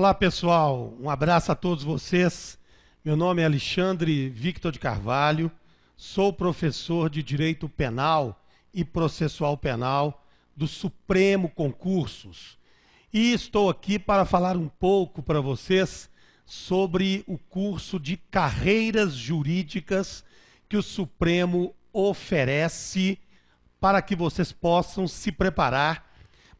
Olá, pessoal. Um abraço a todos vocês. Meu nome é Alexandre Victor de Carvalho. Sou professor de Direito Penal e Processual Penal do Supremo Concursos. E estou aqui para falar um pouco para vocês sobre o curso de carreiras jurídicas que o Supremo oferece para que vocês possam se preparar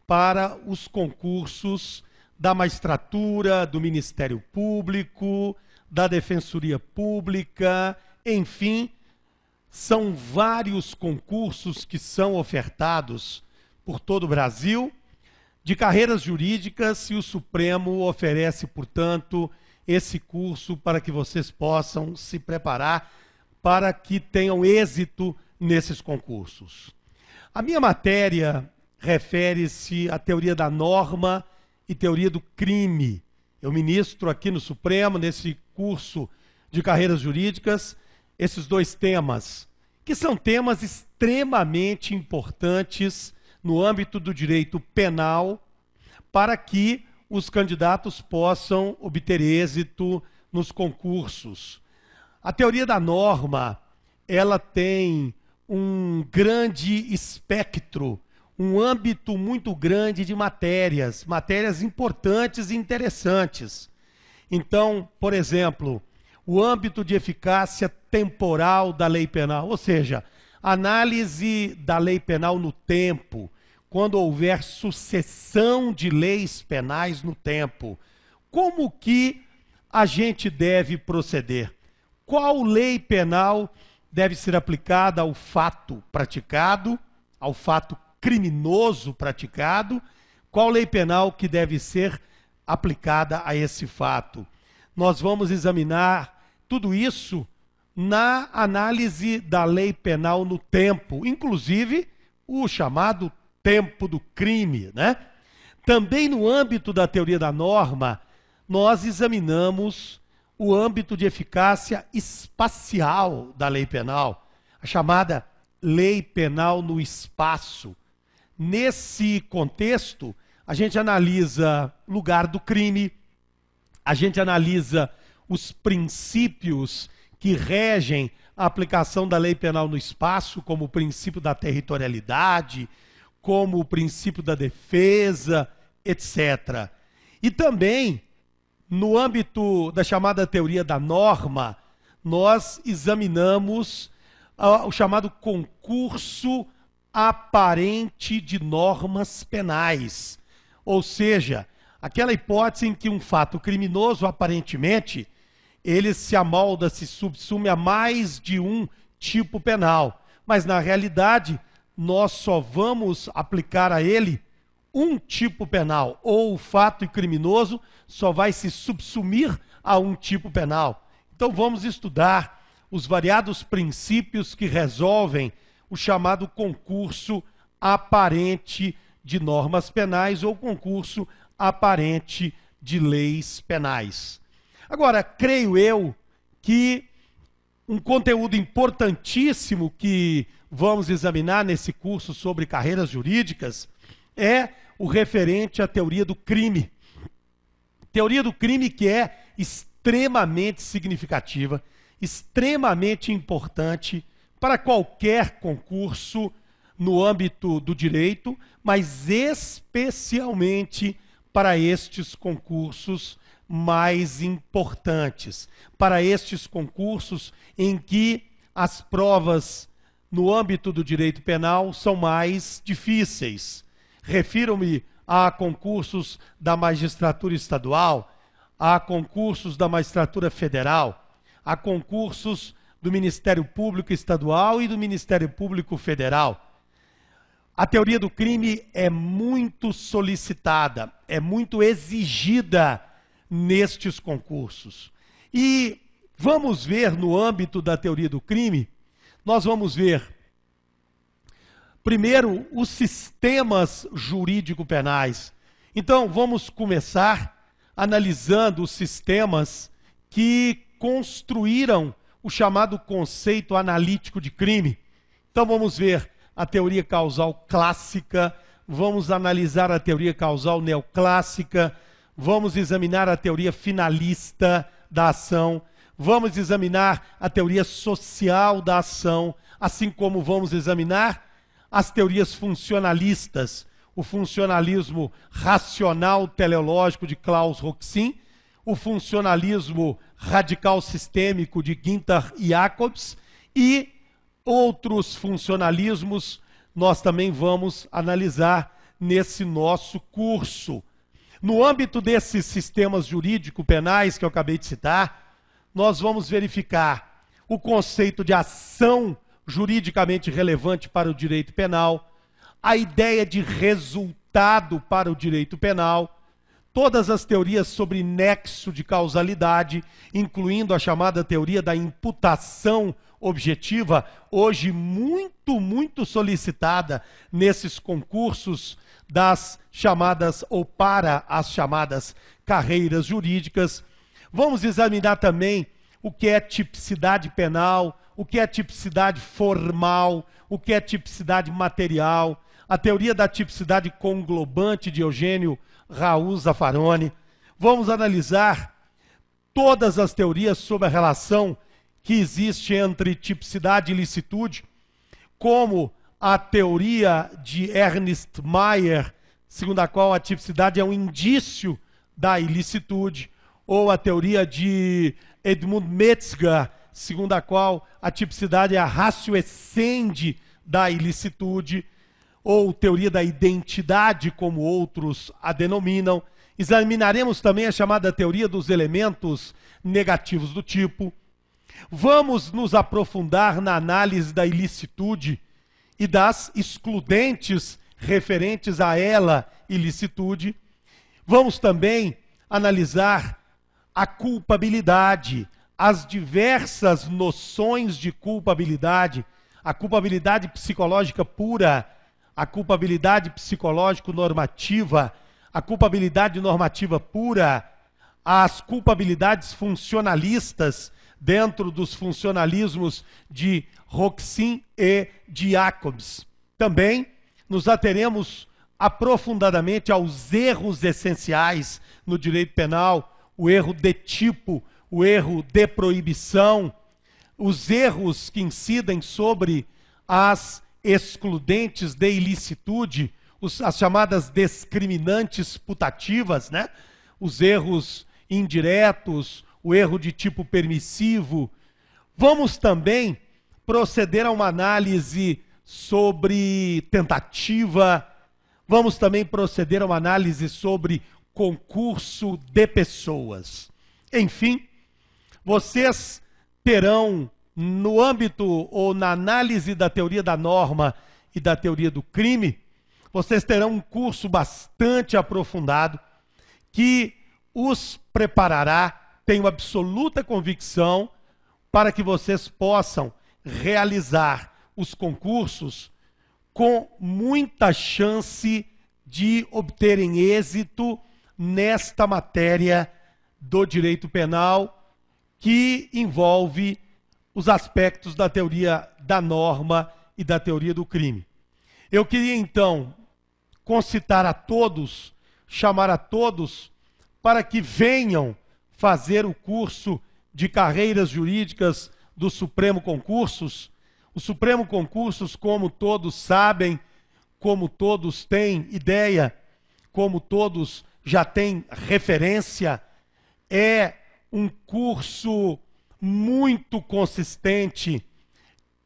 para os concursos da magistratura, do Ministério Público, da Defensoria Pública, enfim, são vários concursos que são ofertados por todo o Brasil de carreiras jurídicas e o Supremo oferece, portanto, esse curso para que vocês possam se preparar para que tenham êxito nesses concursos. A minha matéria refere-se à teoria da norma e teoria do crime. Eu ministro aqui no Supremo, nesse curso de carreiras jurídicas, esses dois temas, que são temas extremamente importantes no âmbito do direito penal, para que os candidatos possam obter êxito nos concursos. A teoria da norma, ela tem um grande espectro um âmbito muito grande de matérias, matérias importantes e interessantes. Então, por exemplo, o âmbito de eficácia temporal da lei penal, ou seja, análise da lei penal no tempo, quando houver sucessão de leis penais no tempo. Como que a gente deve proceder? Qual lei penal deve ser aplicada ao fato praticado, ao fato criminoso praticado, qual lei penal que deve ser aplicada a esse fato. Nós vamos examinar tudo isso na análise da lei penal no tempo, inclusive o chamado tempo do crime, né? Também no âmbito da teoria da norma, nós examinamos o âmbito de eficácia espacial da lei penal, a chamada lei penal no espaço. Nesse contexto, a gente analisa lugar do crime, a gente analisa os princípios que regem a aplicação da lei penal no espaço, como o princípio da territorialidade, como o princípio da defesa, etc. E também, no âmbito da chamada teoria da norma, nós examinamos uh, o chamado concurso aparente de normas penais. Ou seja, aquela hipótese em que um fato criminoso, aparentemente, ele se amolda, se subsume a mais de um tipo penal. Mas, na realidade, nós só vamos aplicar a ele um tipo penal, ou o fato criminoso só vai se subsumir a um tipo penal. Então, vamos estudar os variados princípios que resolvem o chamado concurso aparente de normas penais ou concurso aparente de leis penais. Agora, creio eu que um conteúdo importantíssimo que vamos examinar nesse curso sobre carreiras jurídicas é o referente à teoria do crime. Teoria do crime que é extremamente significativa, extremamente importante para qualquer concurso no âmbito do direito, mas especialmente para estes concursos mais importantes, para estes concursos em que as provas no âmbito do direito penal são mais difíceis. Refiro-me a concursos da magistratura estadual, a concursos da magistratura federal, a concursos do Ministério Público Estadual e do Ministério Público Federal. A teoria do crime é muito solicitada, é muito exigida nestes concursos. E vamos ver no âmbito da teoria do crime, nós vamos ver primeiro os sistemas jurídico penais. Então vamos começar analisando os sistemas que construíram o chamado conceito analítico de crime. Então vamos ver a teoria causal clássica, vamos analisar a teoria causal neoclássica, vamos examinar a teoria finalista da ação, vamos examinar a teoria social da ação, assim como vamos examinar as teorias funcionalistas, o funcionalismo racional teleológico de Klaus Roxin o funcionalismo radical sistêmico de e Jacobs e outros funcionalismos nós também vamos analisar nesse nosso curso. No âmbito desses sistemas jurídico-penais que eu acabei de citar, nós vamos verificar o conceito de ação juridicamente relevante para o direito penal, a ideia de resultado para o direito penal Todas as teorias sobre nexo de causalidade, incluindo a chamada teoria da imputação objetiva, hoje muito, muito solicitada nesses concursos das chamadas ou para as chamadas carreiras jurídicas. Vamos examinar também o que é tipicidade penal, o que é tipicidade formal, o que é tipicidade material, a teoria da tipicidade conglobante de Eugênio Raul Zaffaroni. Vamos analisar todas as teorias sobre a relação que existe entre tipicidade e licitude, como a teoria de Ernst Mayr, segundo a qual a tipicidade é um indício da ilicitude, ou a teoria de Edmund Metzger, segundo a qual a tipicidade é a ratio escende da ilicitude ou teoria da identidade, como outros a denominam. Examinaremos também a chamada teoria dos elementos negativos do tipo. Vamos nos aprofundar na análise da ilicitude e das excludentes referentes a ela ilicitude. Vamos também analisar a culpabilidade, as diversas noções de culpabilidade, a culpabilidade psicológica pura, a culpabilidade psicológico-normativa, a culpabilidade normativa pura, as culpabilidades funcionalistas dentro dos funcionalismos de Roxin e de Jacobs. Também nos ateremos aprofundadamente aos erros essenciais no direito penal, o erro de tipo, o erro de proibição, os erros que incidem sobre as excludentes de ilicitude, os, as chamadas discriminantes putativas, né? os erros indiretos, o erro de tipo permissivo. Vamos também proceder a uma análise sobre tentativa. Vamos também proceder a uma análise sobre concurso de pessoas. Enfim, vocês terão no âmbito ou na análise da teoria da norma e da teoria do crime, vocês terão um curso bastante aprofundado que os preparará, tenho absoluta convicção, para que vocês possam realizar os concursos com muita chance de obterem êxito nesta matéria do direito penal que envolve os aspectos da teoria da norma e da teoria do crime. Eu queria então concitar a todos, chamar a todos para que venham fazer o curso de carreiras jurídicas do Supremo Concursos. O Supremo Concursos, como todos sabem, como todos têm ideia, como todos já têm referência, é um curso muito consistente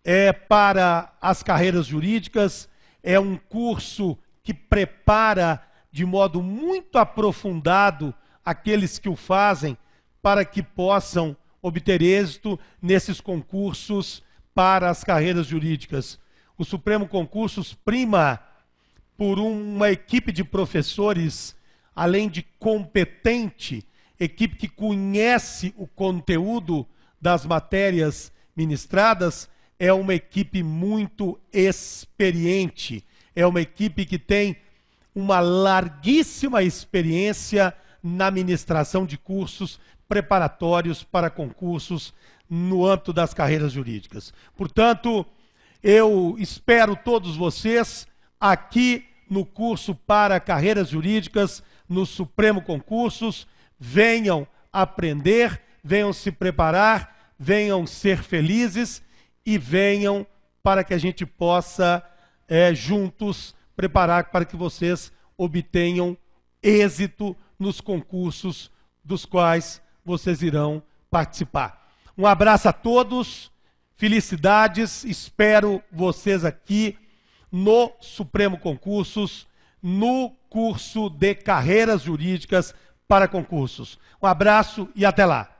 é, para as carreiras jurídicas, é um curso que prepara de modo muito aprofundado aqueles que o fazem para que possam obter êxito nesses concursos para as carreiras jurídicas. O Supremo Concursos prima por uma equipe de professores, além de competente, equipe que conhece o conteúdo das matérias ministradas, é uma equipe muito experiente, é uma equipe que tem uma larguíssima experiência na ministração de cursos preparatórios para concursos no âmbito das carreiras jurídicas. Portanto, eu espero todos vocês aqui no curso para carreiras jurídicas no Supremo Concursos. Venham aprender, venham se preparar venham ser felizes e venham para que a gente possa é, juntos preparar para que vocês obtenham êxito nos concursos dos quais vocês irão participar. Um abraço a todos, felicidades, espero vocês aqui no Supremo Concursos, no curso de carreiras jurídicas para concursos. Um abraço e até lá!